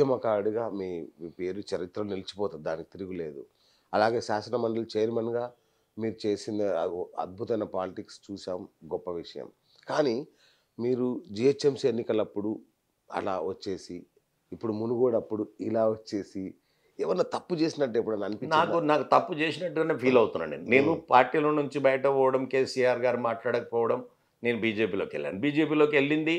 ఉద్యమకారుడిగా మీ మీ పేరు చరిత్రలో నిలిచిపోతుంది దానికి తిరుగులేదు అలాగే శాసన మండలి చైర్మన్గా మీరు చేసిన అద్భుతమైన పాలిటిక్స్ చూసాం గొప్ప విషయం కానీ మీరు జిహెచ్ఎంసీ ఎన్నికలప్పుడు అలా వచ్చేసి ఇప్పుడు మునుగోడప్పుడు ఇలా వచ్చేసి ఏమన్నా తప్పు చేసినట్టు ఎప్పుడైనా అనిపించింది నాకు నాకు తప్పు చేసినట్టుగానే ఫీల్ అవుతున్నాను నేను పార్టీలో నుంచి బయట పోవడం కేసీఆర్ గారు మాట్లాడకపోవడం నేను బీజేపీలోకి వెళ్ళాను బీజేపీలోకి వెళ్ళింది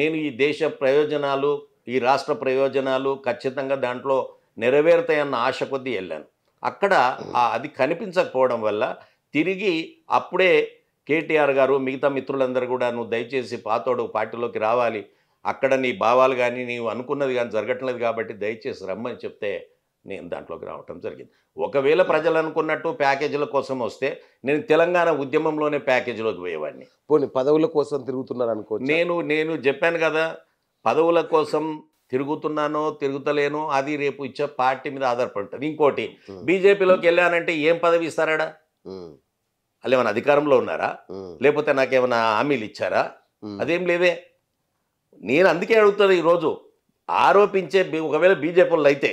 నేను ఈ దేశ ప్రయోజనాలు ఈ రాష్ట్ర ప్రయోజనాలు ఖచ్చితంగా దాంట్లో నెరవేరుతాయన్న ఆశ కొద్దీ వెళ్ళాను అక్కడ అది కనిపించకపోవడం వల్ల తిరిగి అప్పుడే కేటీఆర్ గారు మిగతా మిత్రులందరూ కూడా నువ్వు దయచేసి పాతోడు పార్టీలోకి రావాలి అక్కడ నీ భావాలు కానీ నీవు అనుకున్నది కానీ జరగట్లేదు కాబట్టి దయచేసి రమ్మని చెప్తే నేను దాంట్లోకి రావటం జరిగింది ఒకవేళ ప్రజలు అనుకున్నట్టు ప్యాకేజీల కోసం వస్తే నేను తెలంగాణ ఉద్యమంలోనే ప్యాకేజీలోకి పోయేవాడిని పోనీ పదవుల కోసం తిరుగుతున్నారు అనుకో నేను నేను చెప్పాను కదా పదవుల కోసం తిరుగుతున్నానో తిరుగుతలేనో అది రేపు ఇచ్చే పార్టీ మీద ఆధారపడుతుంది ఇంకోటి బీజేపీలోకి వెళ్ళానంటే ఏం పదవి ఇస్తారాడా వాళ్ళు ఏమైనా అధికారంలో ఉన్నారా లేకపోతే నాకేమైనా హామీలు ఇచ్చారా అదేం లేదే నేను అందుకే అడుగుతుంది ఈరోజు ఆరోపించే ఒకవేళ బీజేపీలో అయితే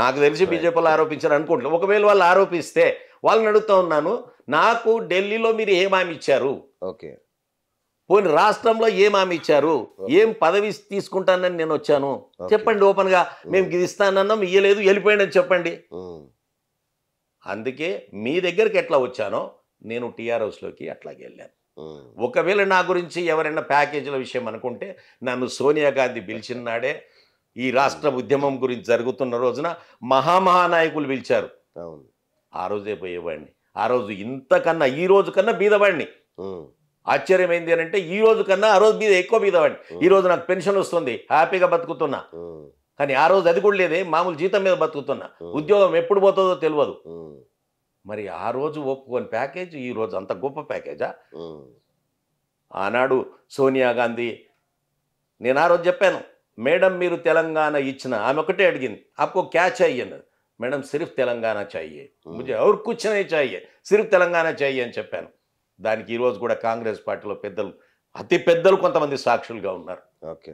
నాకు తెలిసి బీజేపీలో ఆరోపించారు అనుకుంటున్నాను ఒకవేళ వాళ్ళు ఆరోపిస్తే వాళ్ళని అడుగుతా ఉన్నాను నాకు ఢిల్లీలో మీరు ఏం హామీ ఇచ్చారు ఓకే పోనీ రాష్ట్రంలో ఏం ఆమె ఇచ్చారు ఏం పదవి తీసుకుంటానని నేను వచ్చాను చెప్పండి ఓపెన్గా మేము ఇది ఇస్తానన్నాం ఇయ్యలేదు వెళ్ళిపోయాడు అని చెప్పండి అందుకే మీ దగ్గరికి ఎట్లా వచ్చానో నేను టీఆర్ఎస్లోకి అట్లాగే వెళ్ళాను ఒకవేళ నా గురించి ఎవరైనా ప్యాకేజీల విషయం అనుకుంటే నన్ను సోనియా గాంధీ పిలిచిన నాడే ఈ రాష్ట్ర ఉద్యమం గురించి జరుగుతున్న రోజున మహామహానాయకులు పిలిచారు ఆ రోజే పోయేవాడిని ఆ రోజు ఇంతకన్నా ఈ రోజు కన్నా బీదవాడిని ఆశ్చర్యం అని అంటే ఈ రోజు కన్నా ఆ రోజు మీద ఎక్కువ బీదవాడి ఈ రోజు నాకు పెన్షన్ వస్తుంది హ్యాపీగా బతుకుతున్నా కానీ ఆ రోజు అది కూడా లేదే మామూలు జీతం మీద బతుకుతున్నా ఉద్యోగం ఎప్పుడు పోతుందో తెలియదు మరి ఆ రోజు ఒప్పుకొని ప్యాకేజ్ ఈ రోజు అంత గొప్ప ప్యాకేజా ఆనాడు సోనియా గాంధీ నేను ఆ రోజు చెప్పాను మేడం మీరు తెలంగాణ ఇచ్చిన ఆమె ఒకటే అడిగింది ఆపుకో క్యాచ్ చాయి అన్నది మేడం సిర్ఫ్ తెలంగాణ చాయి ముజే ఎవరు కూర్చునే చాయి సిర్ఫ్ తెలంగాణ చాయి అని చెప్పాను దానికి ఈరోజు కూడా కాంగ్రెస్ పార్టీలో పెద్దలు అతి పెద్దలు కొంతమంది సాక్షులుగా ఉన్నారు ఓకే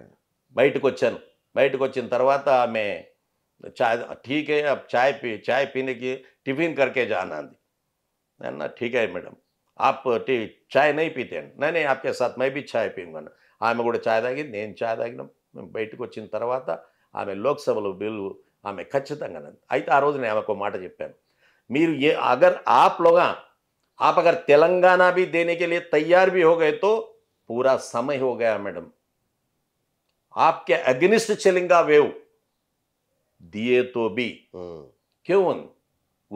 బయటకు వచ్చాను బయటకు వచ్చిన తర్వాత ఆమె చాయ్ ఠీకే చాయ్ పి చాయ్ పీనికి టిఫిన్ కరకే जाना दी ना మేడం ఆప్ టీ చాయ్ నై పీతే నేనే ఆప్కే సాత్ మై బి చాయ్ పీంగాను ఆమె కూడా చాయ్ తాగింది నేను చాయ్ తాగినాం మేము బయటకు వచ్చిన తర్వాత ఆమె లోక్సభలో బిల్లు ఆమె ఖచ్చితంగా అయితే ఆ రోజు నేను ఆమెకు మాట చెప్పాను మీరు ఏ అగర్ ఆప్లోగా आप अगर तेलंगाना भी देने के लिए तैयार भी हो गए तो पूरा समय हो गया मैडम आपके अग्निस्ट चलेगा वेव दिए तो भी हम्म। क्यों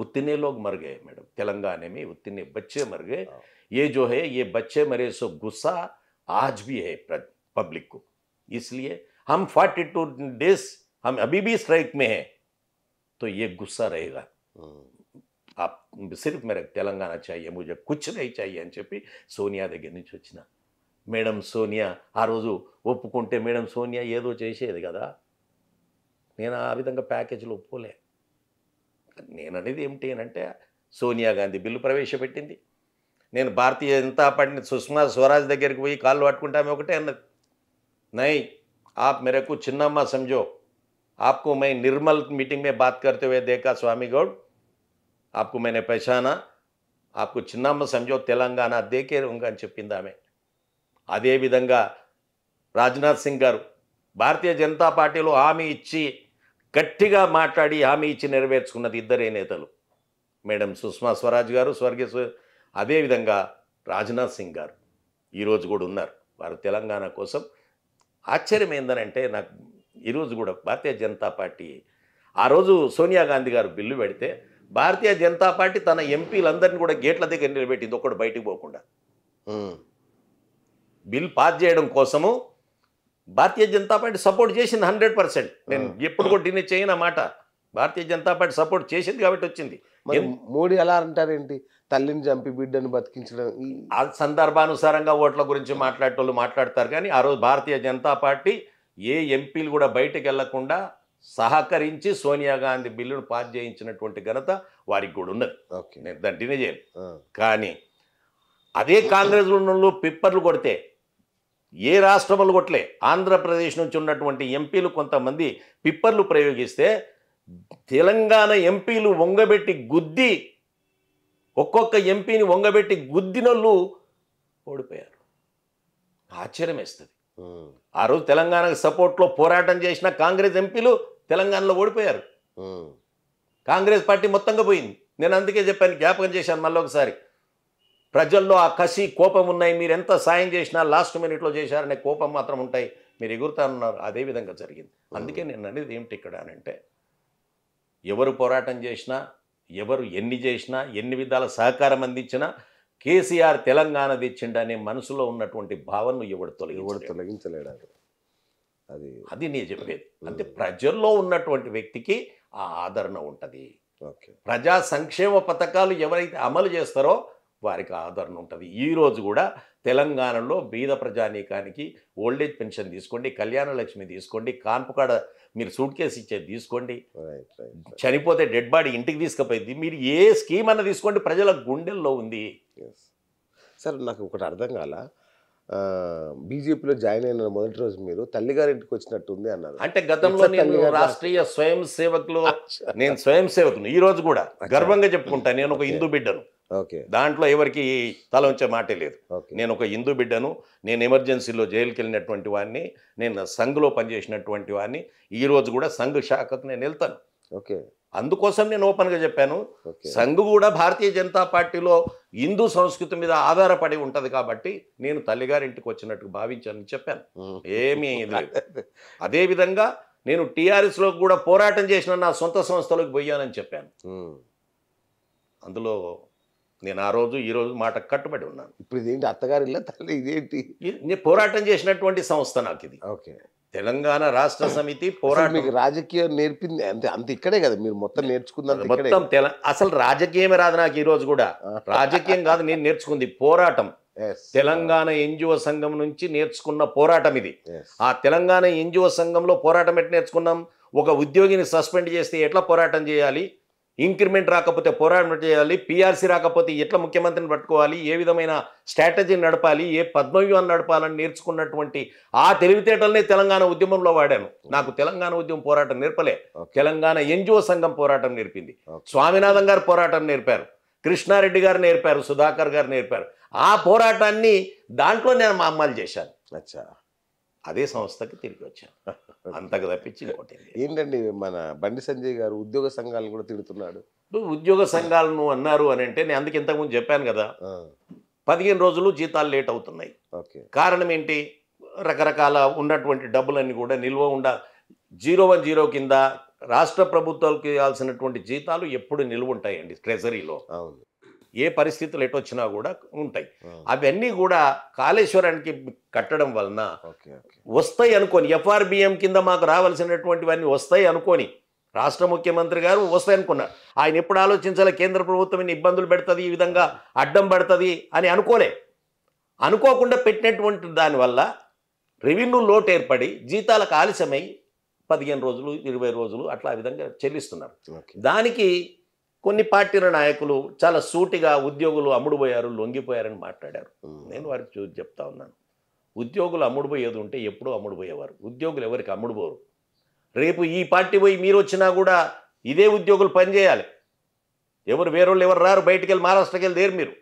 उतने लोग मर गए मैडम तेलंगाने में उतने बच्चे मर गए हाँ। ये जो है ये बच्चे मरे सो गुस्सा आज भी है पब्लिक को इसलिए हम 42 डेज हम अभी भी स्ट्राइक में हैं तो ये गुस्सा रहेगा हम्म। आप सिर्फ తెలంగాణ तेलंगाना ఏమో मुझे కూర్చునే చాయి అని చెప్పి సోనియా దగ్గర నుంచి వచ్చిన మేడం సోనియా ఆ రోజు ఒప్పుకుంటే మేడం సోనియా ఏదో చేసేది కదా నేను ఆ విధంగా ప్యాకేజీలో ఒప్పుకోలే నేను అనేది ఏమిటి అంటే సోనియా గాంధీ బిల్లు ప్రవేశపెట్టింది నేను భారతీయ జనతా పార్టీని సుష్మా స్వరాజ్ దగ్గరికి పోయి కాళ్ళు పట్టుకుంటామే ఒకటే అన్నది నై ఆప్ మేరకు చిన్నమ్మ సంజో ఆప్కు మై నిర్మల్ మీటింగ్ మే బాత్ करते దేకా స్వామి గౌడ్ आपको మేనే पहचाना ఆకు చిన్నమ్మ సంజో తెలంగాణ దేకే రంగ అని చెప్పింది ఆమె అదేవిధంగా రాజ్నాథ్ సింగ్ గారు భారతీయ జనతా పార్టీలో హామీ ఇచ్చి గట్టిగా మాట్లాడి హామీ ఇచ్చి నెరవేర్చుకున్నది ఇద్దరే నేతలు మేడం సుష్మా స్వరాజ్ గారు స్వర్గీయ అదేవిధంగా రాజ్నాథ్ సింగ్ గారు ఈరోజు కూడా ఉన్నారు వారు తెలంగాణ కోసం ఆశ్చర్యం ఏందనంటే నాకు ఈరోజు కూడా భారతీయ జనతా పార్టీ ఆ రోజు సోనియా గాంధీ గారు బిల్లు పెడితే భారతీయ జనతా పార్టీ తన ఎంపీలందరినీ కూడా గేట్ల దగ్గర నిలబెట్టింది ఒకటి బయటికి పోకుండా బిల్ పాస్ చేయడం కోసము భారతీయ జనతా పార్టీ సపోర్ట్ చేసింది హండ్రెడ్ పర్సెంట్ నేను ఎప్పుడు కూడా దీన్ని చేయను మాట భారతీయ జనతా పార్టీ సపోర్ట్ చేసింది కాబట్టి వచ్చింది మోడీ ఎలా అంటారేంటి తల్లిని చంపి బిడ్డను బతికించడం ఆ సందర్భానుసారంగా ఓట్ల గురించి మాట్లాడేటోళ్ళు మాట్లాడతారు కానీ ఆ రోజు భారతీయ జనతా పార్టీ ఏ ఎంపీలు కూడా బయటకు వెళ్లకుండా సహకరించి సోనియా గాంధీ బిల్లును పాస్ చేయించినటువంటి ఘనత వారికి కూడా ఉన్నది నేను దాన్ని డినే చేయను కానీ అదే కాంగ్రెస్ ఉన్న పిప్పర్లు కొడితే ఏ రాష్ట్రములు కొట్టలే ఆంధ్రప్రదేశ్ నుంచి ఉన్నటువంటి ఎంపీలు కొంతమంది పిప్పర్లు ప్రయోగిస్తే తెలంగాణ ఎంపీలు వంగబెట్టి గుద్ది ఒక్కొక్క ఎంపీని వంగబెట్టి గుద్దినోళ్ళు ఓడిపోయారు ఆశ్చర్యం వేస్తుంది ఆ రోజు తెలంగాణకు సపోర్ట్లో పోరాటం చేసిన కాంగ్రెస్ ఎంపీలు తెలంగాణలో ఓడిపోయారు కాంగ్రెస్ పార్టీ మొత్తంగా పోయింది నేను అందుకే చెప్పాను జ్ఞాపకం చేశాను మళ్ళీ ఒకసారి ప్రజల్లో ఆ కసి కోపం ఉన్నాయి మీరు ఎంత సాయం చేసినా లాస్ట్ మినిట్లో చేశారనే కోపం మాత్రం ఉంటాయి మీరు ఎగురుతానున్నారు అదే విధంగా జరిగింది అందుకే నేను అనేది ఏమిటి ఇక్కడ అని అంటే ఎవరు పోరాటం చేసినా ఎవరు ఎన్ని చేసినా ఎన్ని విధాల సహకారం అందించినా కేసీఆర్ తెలంగాణ తెచ్చిండనే మనసులో ఉన్నటువంటి భావనను ఎవడు తొలగి ఎవడు తొలగించలేడారు అది అది నేను చెప్పేది అంటే ప్రజల్లో ఉన్నటువంటి వ్యక్తికి ఆ ఆదరణ ఉంటుంది ఓకే ప్రజా సంక్షేమ పథకాలు ఎవరైతే అమలు చేస్తారో వారికి ఆదరణ ఉంటుంది ఈరోజు కూడా తెలంగాణలో బీద ప్రజానీకానికి ఓల్డేజ్ పెన్షన్ తీసుకోండి కళ్యాణ లక్ష్మి తీసుకోండి కాన్పుకాడ మీరు సూట్ కేసు ఇచ్చేది తీసుకోండి చనిపోతే డెడ్ బాడీ ఇంటికి తీసుకుపోయింది మీరు ఏ స్కీమ్ అన్న తీసుకోండి ప్రజల గుండెల్లో ఉంది సార్ నాకు ఒకటి అర్థం కాలా బీజేపీలో జాయిన్ అయిన మొదటి రోజు మీరు వచ్చినట్టు వచ్చినట్టుంది అన్నారు అంటే గతంలో రాష్ట్రీయ స్వయం సేవకులు నేను స్వయం సేవకును ఈ రోజు కూడా గర్వంగా చెప్పుకుంటా నేను ఒక హిందూ బిడ్డను ఓకే దాంట్లో ఎవరికి తల వచ్చే మాటే లేదు నేను ఒక హిందూ బిడ్డను నేను ఎమర్జెన్సీలో జైలుకి వెళ్ళినటువంటి వాడిని నేను సంఘ్లో పనిచేసినటువంటి వాడిని ఈ రోజు కూడా సంఘ్ శాఖకు నేను వెళ్తాను ఓకే అందుకోసం నేను ఓపెన్గా చెప్పాను సంఘ్ కూడా భారతీయ జనతా పార్టీలో హిందూ సంస్కృతి మీద ఆధారపడి ఉంటుంది కాబట్టి నేను తల్లిగారింటికి వచ్చినట్టు భావించానని చెప్పాను ఏమీ ఇది అదేవిధంగా నేను టీఆర్ఎస్లో కూడా పోరాటం చేసిన నా సొంత సంస్థలోకి పోయానని చెప్పాను అందులో నేను ఆ రోజు ఈ రోజు మాట కట్టుబడి ఉన్నాను ఇప్పుడు ఇదేంటి అత్తగారు ఇల్లా తల్లి ఇదేంటి పోరాటం చేసినటువంటి సంస్థ నాకు ఇది ఓకే తెలంగాణ రాష్ట్ర సమితి పోరాటం మీకు రాజకీయం నేర్పింది అంతే అంత ఇక్కడే కదా మీరు మొత్తం నేర్చుకున్నారు మొత్తం తెల అసలు రాజకీయమే రాదు నాకు ఈ రోజు కూడా రాజకీయం కాదు నేను నేర్చుకుంది పోరాటం తెలంగాణ ఎన్జిఓ సంఘం నుంచి నేర్చుకున్న పోరాటం ఇది ఆ తెలంగాణ ఎన్జిఓ సంఘంలో పోరాటం ఎట్లా నేర్చుకున్నాం ఒక ఉద్యోగిని సస్పెండ్ చేస్తే ఎట్లా పోరాటం చేయాలి ఇంక్రిమెంట్ రాకపోతే పోరాటం చేయాలి పీఆర్సీ రాకపోతే ఎట్లా ముఖ్యమంత్రిని పట్టుకోవాలి ఏ విధమైన స్ట్రాటజీని నడపాలి ఏ పద్మవ్యూహాన్ని నడపాలని నేర్చుకున్నటువంటి ఆ తెలివితేటలనే తెలంగాణ ఉద్యమంలో వాడాను నాకు తెలంగాణ ఉద్యమం పోరాటం నేర్పలే తెలంగాణ ఎన్జిఓ సంఘం పోరాటం నేర్పింది స్వామినాథన్ గారు పోరాటం నేర్పారు కృష్ణారెడ్డి గారు నేర్పారు సుధాకర్ గారు నేర్పారు ఆ పోరాటాన్ని దాంట్లో నేను మా అమ్మాయిలు చేశాను అచ్చా అదే సంస్థకి తిరిగి వచ్చాను అంతకు తప్పించి ఏంటండి మన బండి సంజయ్ గారు ఉద్యోగ సంఘాలను కూడా తిడుతున్నాడు ఉద్యోగ సంఘాలను అన్నారు అని అంటే నేను అందుకు ఇంతకుముందు చెప్పాను కదా పదిహేను రోజులు జీతాలు లేట్ అవుతున్నాయి కారణం ఏంటి రకరకాల ఉన్నటువంటి డబ్బులన్నీ కూడా నిల్వ ఉండ జీరో వన్ జీరో కింద రాష్ట్ర ప్రభుత్వాలకు ఇవ్వాల్సినటువంటి జీతాలు ఎప్పుడు నిల్వ ఉంటాయండి ట్రెజరీలో ఏ పరిస్థితులు ఎటు వచ్చినా కూడా ఉంటాయి అవన్నీ కూడా కాళేశ్వరానికి కట్టడం వలన వస్తాయి అనుకోని ఎఫ్ఆర్బిఎం కింద మాకు రావాల్సినటువంటివన్నీ వస్తాయి అనుకోని రాష్ట్ర ముఖ్యమంత్రి గారు వస్తాయి అనుకున్నారు ఆయన ఎప్పుడు ఆలోచించాలి కేంద్ర ప్రభుత్వం ఇబ్బందులు పెడుతుంది ఈ విధంగా అడ్డం పడుతుంది అని అనుకోలే అనుకోకుండా పెట్టినటువంటి దానివల్ల రెవెన్యూ లోటు ఏర్పడి జీతాలకు ఆలస్యమై పదిహేను రోజులు ఇరవై రోజులు అట్లా ఆ విధంగా చెల్లిస్తున్నారు దానికి కొన్ని పార్టీల నాయకులు చాలా సూటిగా ఉద్యోగులు అమ్ముడుపోయారు లొంగిపోయారని మాట్లాడారు నేను వారికి చూ చెప్తా ఉన్నాను ఉద్యోగులు అమ్ముడుపోయేది ఉంటే ఎప్పుడూ అమ్ముడుపోయేవారు ఉద్యోగులు ఎవరికి అమ్ముడుపోరు రేపు ఈ పార్టీ పోయి మీరు వచ్చినా కూడా ఇదే ఉద్యోగులు పనిచేయాలి ఎవరు వాళ్ళు ఎవరు రారు బయటికి వెళ్ళి మహారాష్ట్రకి వెళ్ళి దేరు మీరు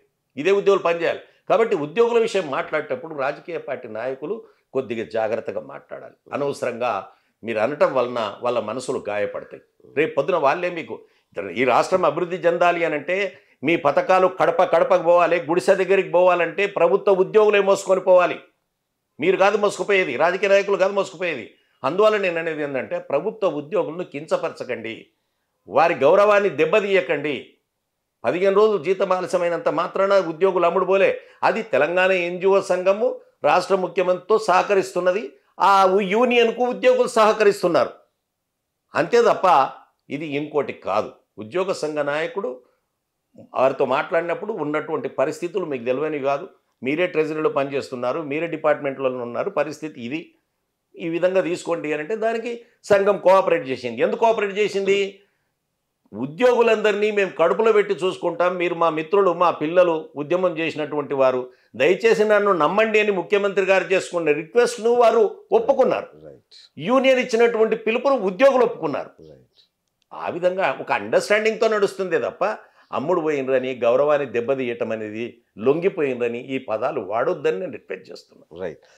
ఇదే ఉద్యోగులు పనిచేయాలి కాబట్టి ఉద్యోగుల విషయం మాట్లాడేటప్పుడు రాజకీయ పార్టీ నాయకులు కొద్దిగా జాగ్రత్తగా మాట్లాడాలి అనవసరంగా మీరు అనటం వలన వాళ్ళ మనసులు గాయపడతాయి రేపు పొద్దున వాళ్ళే మీకు ఈ రాష్ట్రం అభివృద్ధి చెందాలి అనంటే మీ పథకాలు కడప కడపకు పోవాలి గుడిసె దగ్గరికి పోవాలంటే ప్రభుత్వ ఉద్యోగులే మోసుకొని పోవాలి మీరు కాదు మోసుకుపోయేది రాజకీయ నాయకులు కాదు మోసుకుపోయేది అందువల్ల నేను అనేది ఏంటంటే ప్రభుత్వ ఉద్యోగులను కించపరచకండి వారి గౌరవాన్ని దెబ్బతీయకండి పదిహేను రోజులు జీతం ఆలస్యమైనంత మాత్రాన ఉద్యోగులు పోలే అది తెలంగాణ ఎన్జిఓ సంఘము రాష్ట్ర ముఖ్యమంత్రితో సహకరిస్తున్నది ఆ యూనియన్కు ఉద్యోగులు సహకరిస్తున్నారు అంతే తప్ప ఇది ఇంకోటి కాదు ఉద్యోగ సంఘ నాయకుడు వారితో మాట్లాడినప్పుడు ఉన్నటువంటి పరిస్థితులు మీకు తెలివైనవి కాదు మీరే ట్రెజరీలో పనిచేస్తున్నారు మీరే డిపార్ట్మెంట్లో ఉన్నారు పరిస్థితి ఇది ఈ విధంగా తీసుకోండి అని అంటే దానికి సంఘం కోఆపరేట్ చేసింది ఎందుకు కోఆపరేట్ చేసింది ఉద్యోగులందరినీ మేము కడుపులో పెట్టి చూసుకుంటాం మీరు మా మిత్రులు మా పిల్లలు ఉద్యమం చేసినటువంటి వారు దయచేసి నన్ను నమ్మండి అని ముఖ్యమంత్రి గారు చేసుకున్న రిక్వెస్ట్ను వారు ఒప్పుకున్నారు యూనియన్ ఇచ్చినటువంటి పిలుపును ఉద్యోగులు ఒప్పుకున్నారు ఆ విధంగా ఒక అండర్స్టాండింగ్తో నడుస్తుంది తప్ప అమ్ముడు పోయినరని గౌరవాన్ని దెబ్బతీయటం అనేది లొంగిపోయిందని ఈ పదాలు వాడొద్దని నేను రిక్వెస్ట్ చేస్తున్నాను రైట్